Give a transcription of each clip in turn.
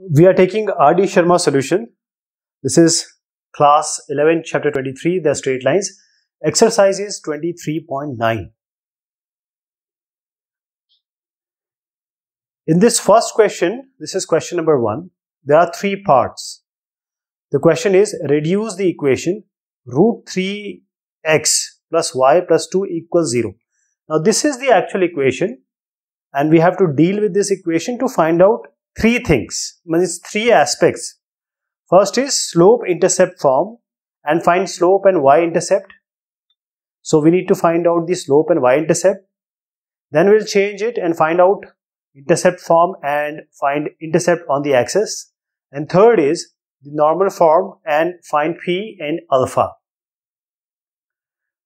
We are taking R.D. Sharma solution. This is class 11, chapter 23, the straight lines. Exercise is 23.9. In this first question, this is question number one, there are three parts. The question is reduce the equation root 3x plus y plus 2 equals 0. Now this is the actual equation and we have to deal with this equation to find out three things, means three aspects. First is slope intercept form and find slope and y-intercept. So we need to find out the slope and y-intercept. Then we'll change it and find out intercept form and find intercept on the axis. And third is the normal form and find p and alpha.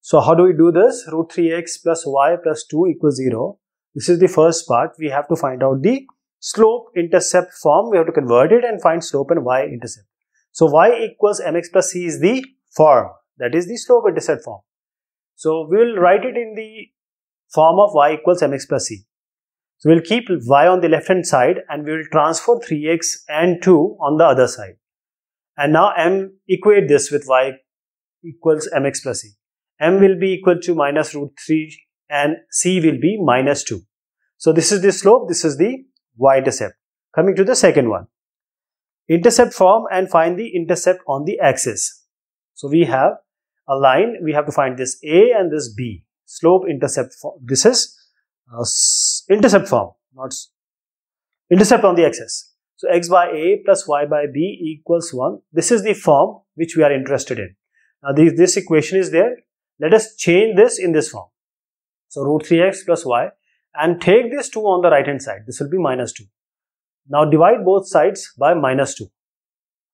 So how do we do this? Root 3x plus y plus 2 equals 0. This is the first part. We have to find out the slope intercept form, we have to convert it and find slope and y intercept. So y equals mx plus c is the form, that is the slope intercept form. So we will write it in the form of y equals mx plus c. So we'll keep y on the left hand side and we will transfer 3x and 2 on the other side. And now m equate this with y equals mx plus c. m will be equal to minus root 3 and c will be minus 2. So this is the slope, this is the y-intercept. Coming to the second one, intercept form and find the intercept on the axis. So we have a line, we have to find this A and this B. Slope intercept form. This is uh, intercept form, not intercept on the axis. So x by A plus y by B equals 1. This is the form which we are interested in. Now this, this equation is there. Let us change this in this form. So root 3x plus y and take this 2 on the right hand side. This will be minus 2. Now divide both sides by minus 2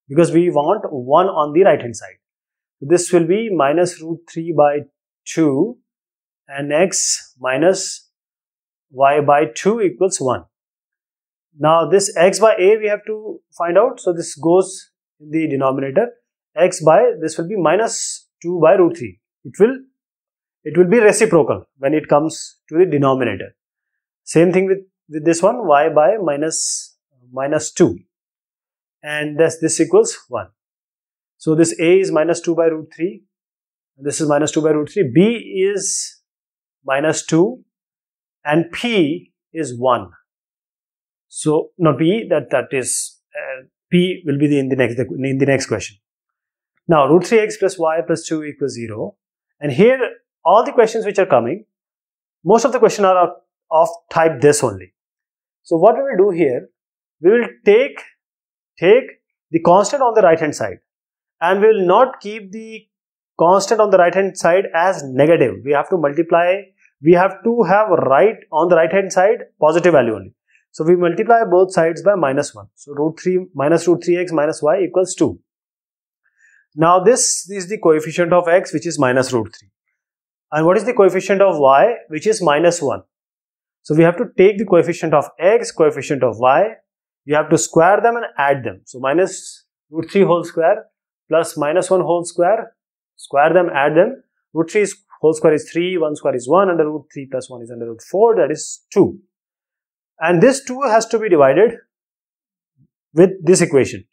because we want 1 on the right hand side. This will be minus root 3 by 2 and x minus y by 2 equals 1. Now this x by a we have to find out. So this goes in the denominator x by this will be minus 2 by root 3. It will it will be reciprocal when it comes to the denominator. Same thing with, with this one, y by minus, minus 2. And this, this equals 1. So this a is minus 2 by root 3. This is minus 2 by root 3. b is minus 2. And p is 1. So, not p, that, that is, uh, p will be the, in, the next, in the next question. Now, root 3x plus y plus 2 equals 0. And here, all the questions which are coming, most of the question are, are of type this only. So what we will do here, we will take, take the constant on the right hand side and we will not keep the constant on the right hand side as negative. We have to multiply, we have to have right on the right hand side positive value only. So we multiply both sides by minus 1. So root 3 minus root 3x minus y equals 2. Now this is the coefficient of x which is minus root 3. And what is the coefficient of y which is minus 1? So we have to take the coefficient of x, coefficient of y, we have to square them and add them. So minus root 3 whole square plus minus 1 whole square, square them, add them. Root 3 is, whole square is 3, 1 square is 1, under root 3 plus 1 is under root 4, that is 2. And this 2 has to be divided with this equation.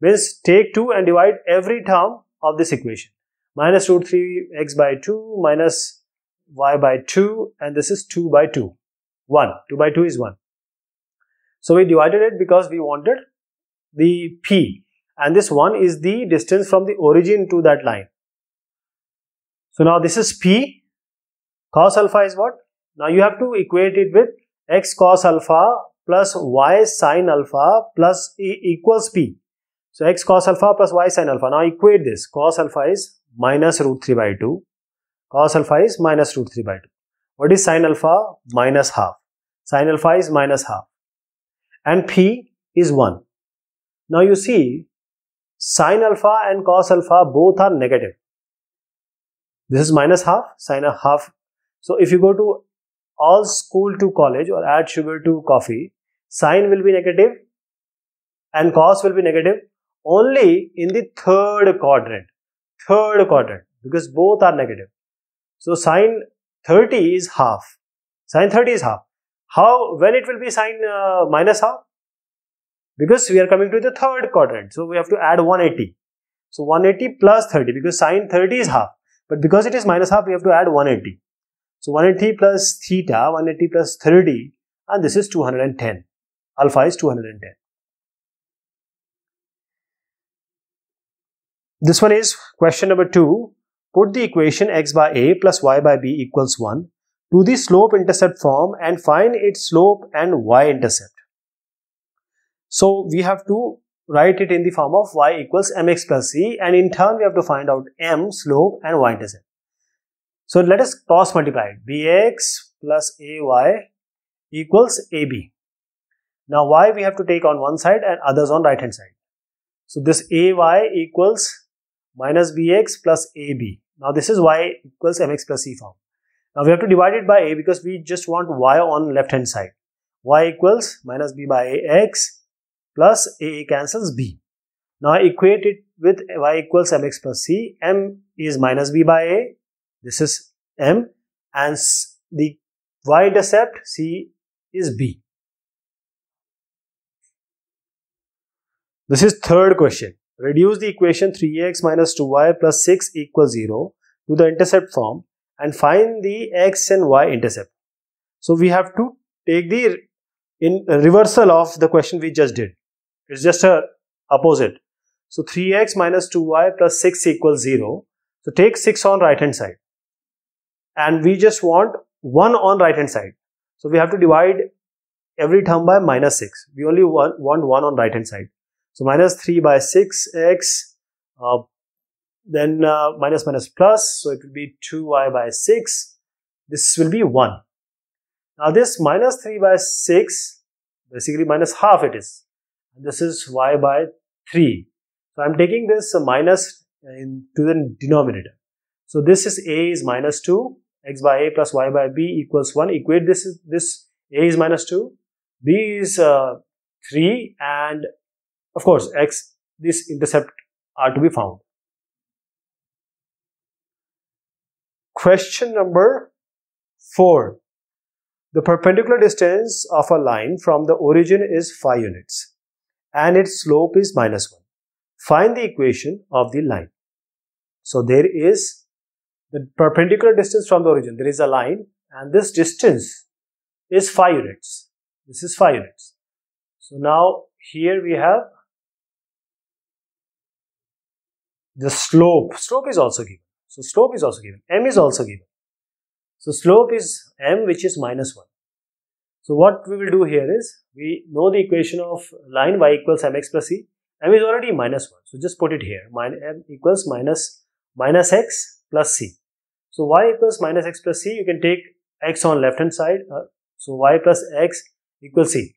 Means take 2 and divide every term of this equation. Minus root 3 x by 2 minus y by 2 and this is 2 by 2. 1. 2 by 2 is 1. So we divided it because we wanted the P and this 1 is the distance from the origin to that line. So now this is P, cos alpha is what? Now you have to equate it with x cos alpha plus y sin alpha plus e equals P. So x cos alpha plus y sin alpha. Now equate this. Cos alpha is minus root 3 by 2. Cos alpha is minus root 3 by 2. What is sin alpha? Minus half. Sine alpha is minus half. And phi is 1. Now you see, sine alpha and cos alpha both are negative. This is minus half, sine half. So if you go to all school to college or add sugar to coffee, sine will be negative and cos will be negative only in the third quadrant. Third quadrant because both are negative. So sine 30 is half. Sine 30 is half. How well it will be sine uh, minus half? Because we are coming to the third quadrant. So we have to add 180. So 180 plus 30 because sine 30 is half. But because it is minus half, we have to add 180. So 180 plus theta, 180 plus 30 and this is 210. Alpha is 210. This one is question number 2. Put the equation x by a plus y by b equals 1 to the slope intercept form and find its slope and y-intercept. So we have to write it in the form of y equals mx plus c and in turn we have to find out m slope and y-intercept. So let us cross multiply it bx plus ay equals ab. Now y we have to take on one side and others on right hand side. So this ay equals minus bx plus ab. Now this is y equals mx plus c form. Now we have to divide it by a because we just want y on left hand side. y equals minus b by ax plus a cancels b. Now I equate it with y equals mx plus c. m is minus b by a. This is m and the y intercept c is b. This is third question. Reduce the equation 3x minus 2y plus 6 equals 0 to the intercept form and find the x and y intercept. So we have to take the in uh, reversal of the question we just did. It's just a opposite. So 3x minus 2y plus 6 equals 0. So take 6 on right hand side. And we just want 1 on right hand side. So we have to divide every term by minus 6. We only want, 1 on right hand side. So minus 3 by 6x uh, then uh, minus minus plus, so it will be 2y by 6. This will be 1. Now this minus 3 by 6, basically minus half it is. This is y by 3. So I'm taking this minus uh, in, to the denominator. So this is a is minus 2, x by a plus y by b equals 1. Equate this, is, this a is minus 2, b is uh, 3 and of course x, this intercept are to be found. Question number 4. The perpendicular distance of a line from the origin is 5 units and its slope is minus 1. Find the equation of the line. So there is the perpendicular distance from the origin. There is a line and this distance is 5 units. This is 5 units. So now here we have the slope. Slope is also given. So slope is also given. m is also given. So slope is m which is minus 1. So what we will do here is, we know the equation of line y equals mx plus c. m is already minus 1. So just put it here. Min m equals minus, minus x plus c. So y equals minus x plus c, you can take x on left hand side. Uh, so y plus x equals c.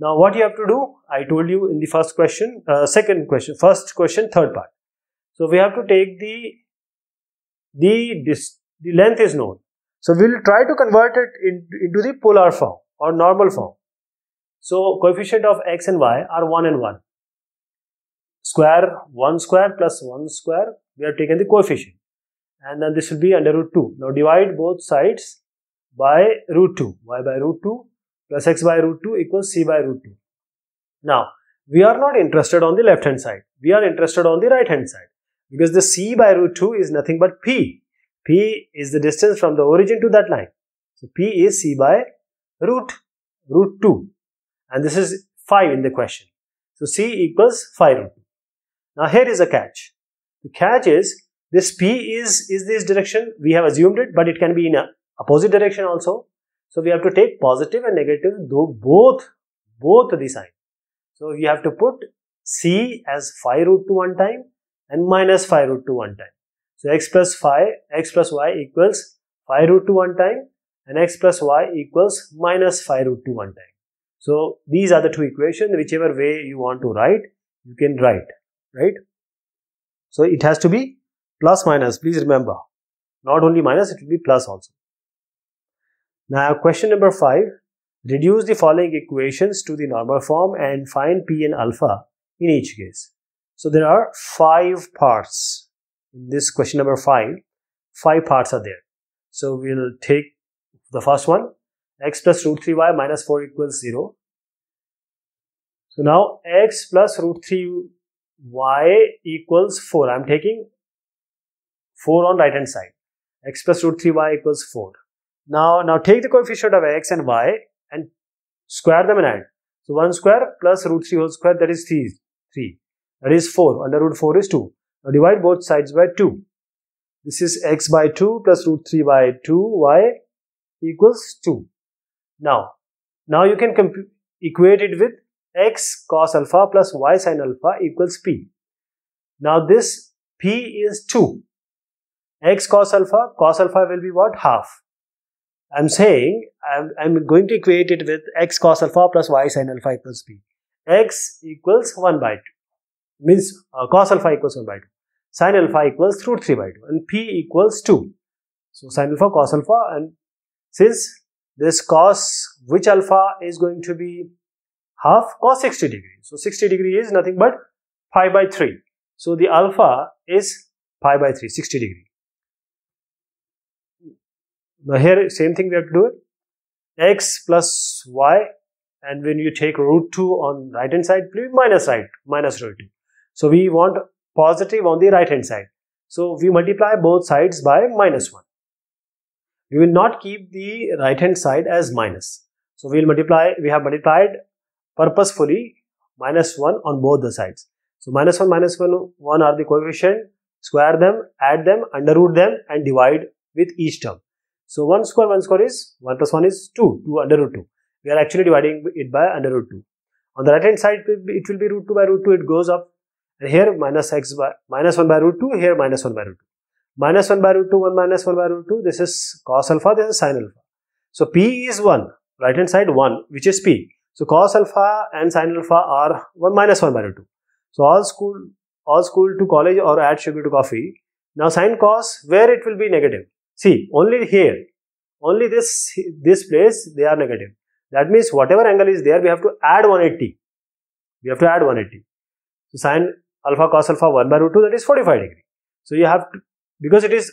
Now what you have to do, I told you in the first question, uh, second question, first question, third part. So we have to take the the, the length is known. So we will try to convert it in, into the polar form or normal form. So coefficient of x and y are 1 and 1. Square 1 square plus 1 square, we have taken the coefficient. And then this will be under root 2. Now divide both sides by root 2. y by root 2 plus x by root 2 equals c by root 2. Now, we are not interested on the left hand side. We are interested on the right hand side because the c by root 2 is nothing but p. p is the distance from the origin to that line. So p is c by root root 2 and this is 5 in the question. So c equals 5 root 2. Now here is a catch. The catch is this p is, is this direction we have assumed it but it can be in a opposite direction also. So we have to take positive and negative though both both the sign. So you have to put c as 5 root 2 one time and minus 5 root 2 1 time. So x plus 5, x plus y equals 5 root 2 1 time and x plus y equals minus 5 root 2 1 time. So these are the two equations, whichever way you want to write, you can write, right? So it has to be plus minus, please remember. Not only minus, it will be plus also. Now question number 5, reduce the following equations to the normal form and find p and alpha in each case. So there are five parts in this question number five. Five parts are there. So we'll take the first one x plus root 3y minus 4 equals 0. So now x plus root 3y equals 4. I'm taking 4 on right hand side. x plus root 3y equals 4. Now, now take the coefficient of x and y and square them and add. So 1 square plus root 3 whole square that is 3. 3. That is 4. Under root 4 is 2. Now divide both sides by 2. This is x by 2 plus root 3 by 2y equals 2. Now, now you can equate it with x cos alpha plus y sin alpha equals p. Now this p is 2. x cos alpha, cos alpha will be what? Half. I'm saying I'm, I'm going to equate it with x cos alpha plus y sin alpha equals p. x equals 1 by 2 means uh, cos alpha equals 1 by 2 sin alpha equals root 3 by 2 and p equals 2 so sin alpha cos alpha and since this cos which alpha is going to be half cos 60 degree so 60 degree is nothing but pi by 3 so the alpha is pi by 3 60 degree now here same thing we have to do it x plus y and when you take root 2 on right hand side please minus right minus root 2 so we want positive on the right hand side. So we multiply both sides by minus 1. We will not keep the right hand side as minus. So we will multiply, we have multiplied purposefully minus 1 on both the sides. So minus 1, minus 1, 1 are the coefficient, square them, add them, under root them and divide with each term. So 1 square 1 square is 1 plus 1 is 2, 2 under root 2. We are actually dividing it by under root 2. On the right hand side, it will be root 2 by root 2, it goes up here minus x by minus minus 1 by root 2 here minus 1 by root 2 minus 1 by root 2 1 minus 1 by root 2 this is cos alpha this is sin alpha so p is 1 right hand side 1 which is p so cos alpha and sin alpha are 1 minus 1 by root 2 so all school all school to college or add sugar to coffee now sin cos where it will be negative see only here only this this place they are negative that means whatever angle is there we have to add 180 we have to add 180 so sin alpha cos alpha 1 by root 2 that is 45 degree. So you have to, because it is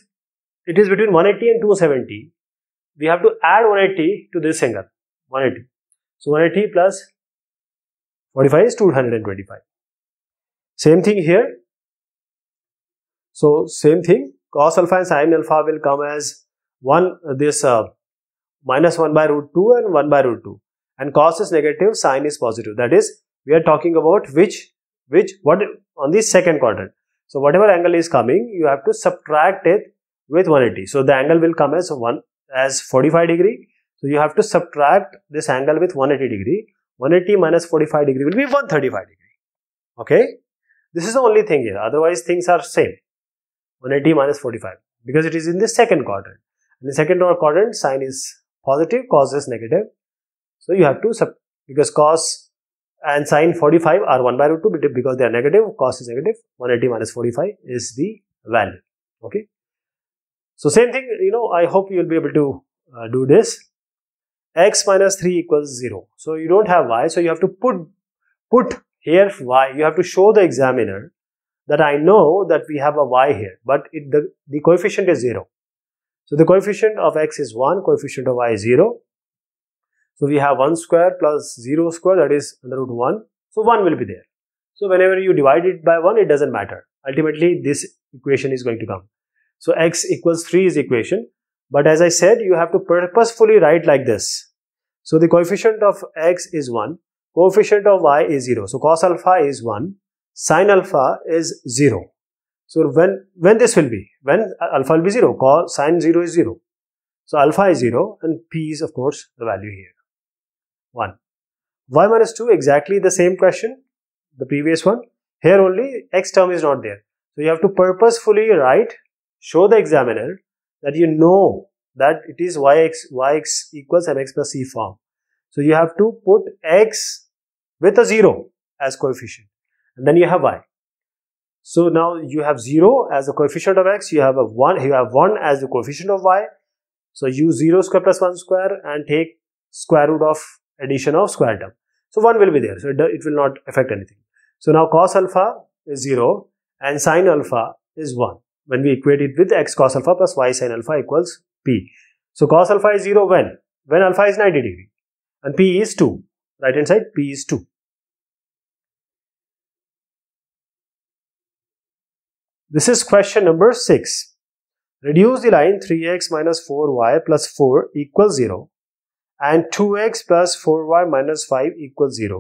it is between 180 and 270 we have to add 180 to this angle 180. So 180 plus 45 is 225. Same thing here. So same thing cos alpha and sin alpha will come as 1 this uh, minus 1 by root 2 and 1 by root 2 and cos is negative sin is positive that is we are talking about which which what on the second quadrant. So whatever angle is coming, you have to subtract it with 180. So the angle will come as one as 45 degree. So you have to subtract this angle with 180 degree. 180 minus 45 degree will be 135 degree. Okay. This is the only thing here. Otherwise things are same. 180 minus 45 because it is in the second quadrant. In the second quadrant, sine is positive, cos is negative. So you have to sub because cos and sine 45 are 1 by root 2 because they are negative cos is negative 180 minus 45 is the value okay so same thing you know i hope you'll be able to uh, do this x minus 3 equals 0 so you don't have y so you have to put put here y you have to show the examiner that i know that we have a y here but it, the the coefficient is 0 so the coefficient of x is 1 coefficient of y is 0 so we have 1 square plus 0 square that is under root 1. So 1 will be there. So whenever you divide it by 1 it doesn't matter. Ultimately this equation is going to come. So x equals 3 is equation. But as I said you have to purposefully write like this. So the coefficient of x is 1. Coefficient of y is 0. So cos alpha is 1. Sin alpha is 0. So when, when this will be? When alpha will be 0. Cos, sin 0 is 0. So alpha is 0 and p is of course the value here. 1. y minus 2, exactly the same question, the previous one. Here only x term is not there. So you have to purposefully write, show the examiner that you know that it is yx, yx equals mx plus c form. So you have to put x with a 0 as coefficient and then you have y. So now you have 0 as the coefficient of x, you have a 1, you have 1 as the coefficient of y. So use 0 square plus 1 square and take square root of addition of square term. So 1 will be there. So it, it will not affect anything. So now cos alpha is 0 and sine alpha is 1. When we equate it with x cos alpha plus y sine alpha equals p. So cos alpha is 0 when? When alpha is 90 degree and p is 2. Right hand side p is 2. This is question number 6. Reduce the line 3x minus 4y plus 4 equals 0 and 2x plus 4y minus 5 equals 0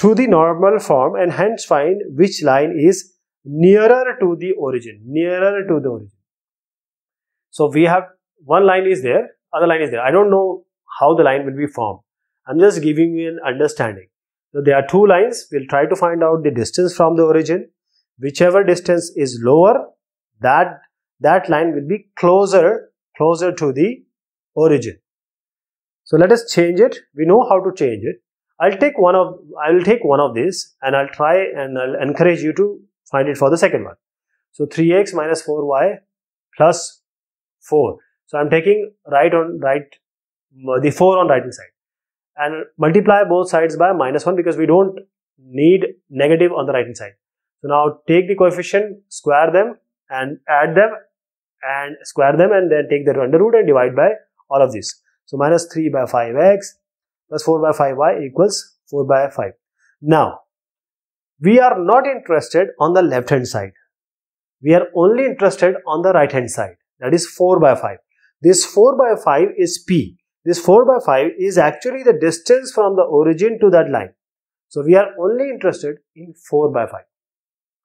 to the normal form and hence find which line is nearer to the origin nearer to the origin so we have one line is there other line is there i don't know how the line will be formed i'm just giving you an understanding so there are two lines we'll try to find out the distance from the origin whichever distance is lower that that line will be closer closer to the origin so let us change it. We know how to change it. I'll take one of I will take one of these and I'll try and I'll encourage you to find it for the second one. So 3x minus 4y plus 4. So I'm taking right on right uh, the 4 on right hand side and multiply both sides by minus 1 because we don't need negative on the right hand side. So now take the coefficient, square them and add them and square them and then take the under root and divide by all of these. So minus 3 by 5x plus 4 by 5y equals 4 by 5. Now, we are not interested on the left hand side. We are only interested on the right hand side. That is 4 by 5. This 4 by 5 is P. This 4 by 5 is actually the distance from the origin to that line. So we are only interested in 4 by 5.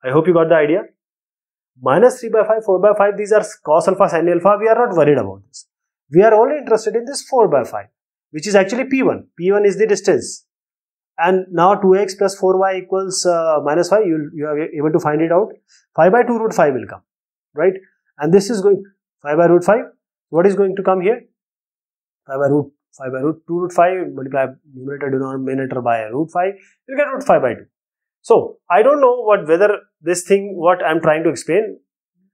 I hope you got the idea. Minus 3 by 5, 4 by 5, these are cos alpha, sin alpha. We are not worried about this. We are only interested in this 4 by 5, which is actually P1. P1 is the distance. And now 2x plus 4y equals uh, minus 5, you, you are able to find it out. 5 by 2 root 5 will come, right? And this is going, 5 by root 5, what is going to come here? 5 by root 5 by root 2 root 5 multiply numerator denominator by root 5 you get root 5 by 2 so i don't know what whether this thing what i'm trying to explain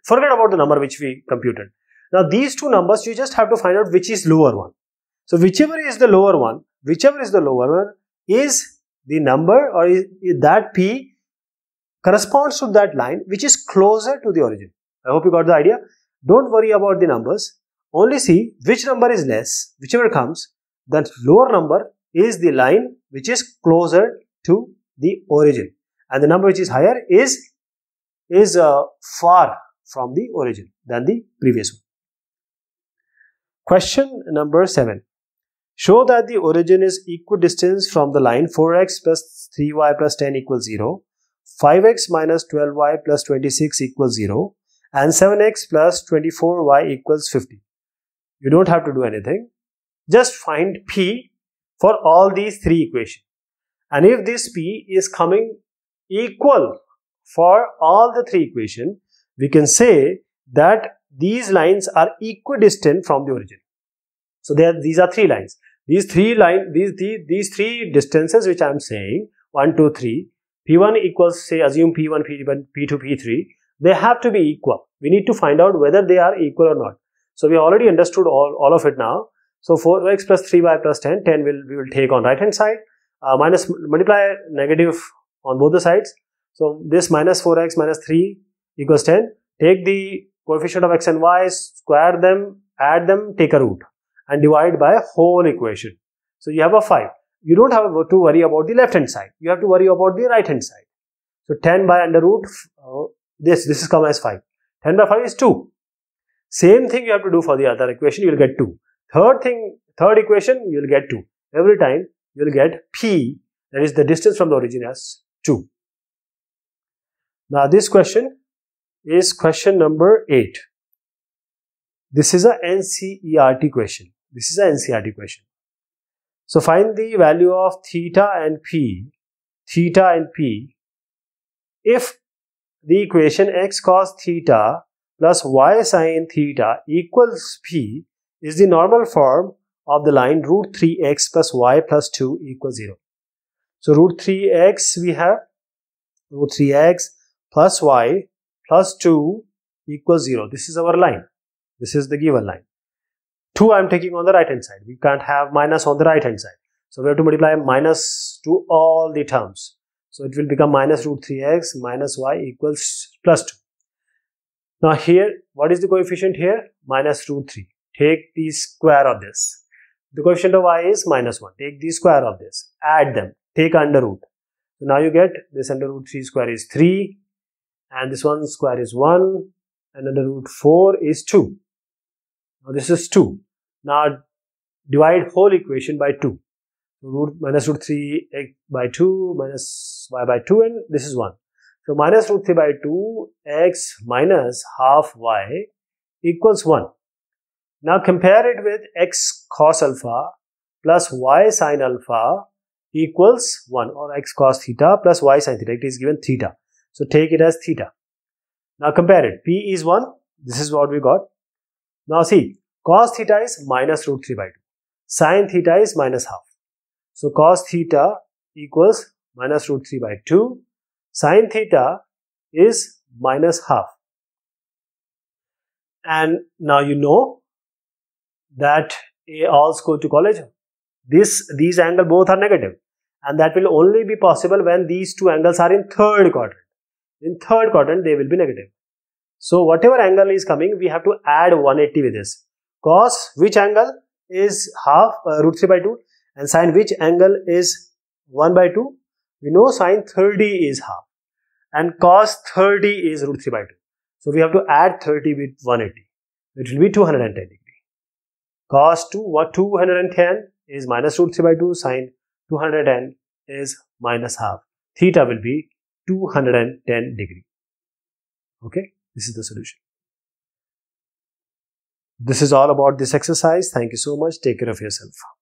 forget about the number which we computed now these two numbers, you just have to find out which is lower one. So whichever is the lower one, whichever is the lower one is the number or is, is that P corresponds to that line which is closer to the origin. I hope you got the idea. Don't worry about the numbers. Only see which number is less, whichever comes, that lower number is the line which is closer to the origin. And the number which is higher is, is uh, far from the origin than the previous one. Question number 7. Show that the origin is equidistant from the line 4x plus 3y plus 10 equals 0, 5x minus 12y plus 26 equals 0, and 7x plus 24y equals 50. You don't have to do anything. Just find p for all these three equations. And if this p is coming equal for all the three equations, we can say that these lines are equidistant from the origin. So these are three lines. These three line, these, these, these three distances which I am saying, 1, 2, 3, P1 equals say assume P1, P1, P2, P3, they have to be equal. We need to find out whether they are equal or not. So we already understood all, all of it now. So 4x plus 3y plus 10, 10 will, we will take on right hand side, uh, minus multiply negative on both the sides. So this minus 4x minus 3 equals 10. Take the coefficient of x and y, square them, add them, take a root and divide by a whole equation. So you have a 5. You don't have to worry about the left hand side. You have to worry about the right hand side. So 10 by under root, uh, this, this is come as 5. 10 by 5 is 2. Same thing you have to do for the other equation, you will get 2. Third thing, third equation, you will get 2. Every time you will get P, that is the distance from the origin as 2. Now this question is question number 8. This is a NCERT question. This is a NCERT question. So find the value of theta and p, theta and p, if the equation x cos theta plus y sin theta equals p is the normal form of the line root 3x plus y plus 2 equals 0. So root 3x we have root 3x plus y plus 2 equals 0. This is our line. This is the given line. 2 I am taking on the right hand side. We can't have minus on the right hand side. So we have to multiply minus to all the terms. So it will become minus root 3x minus y equals plus 2. Now here, what is the coefficient here? Minus root 3. Take the square of this. The coefficient of y is minus 1. Take the square of this. Add them. Take under root. So now you get this under root 3 square is 3 and this one square is 1 and under root 4 is 2. Now this is 2. Now divide whole equation by 2. Root minus root 3 x by 2 minus y by 2 and this is 1. So minus root 3 by 2 x minus half y equals 1. Now compare it with x cos alpha plus y sin alpha equals 1 or x cos theta plus y sin theta. It is given theta. So take it as theta. Now compare it. P is 1. This is what we got. Now see, cos theta is minus root 3 by 2. Sin theta is minus half. So cos theta equals minus root 3 by 2. Sin theta is minus half. And now you know that a alls go to college. This, these angle both are negative and that will only be possible when these two angles are in third quadrant in third quadrant they will be negative. So whatever angle is coming we have to add 180 with this. Cos which angle is half uh, root 3 by 2 and sine which angle is 1 by 2 we know sine 30 is half and cos 30 is root 3 by 2 so we have to add 30 with 180 it will be 210 degree cos 2 what 210 is minus root 3 by 2 sine 210 is minus half theta will be 210 degree. Okay, this is the solution. This is all about this exercise. Thank you so much. Take care of yourself.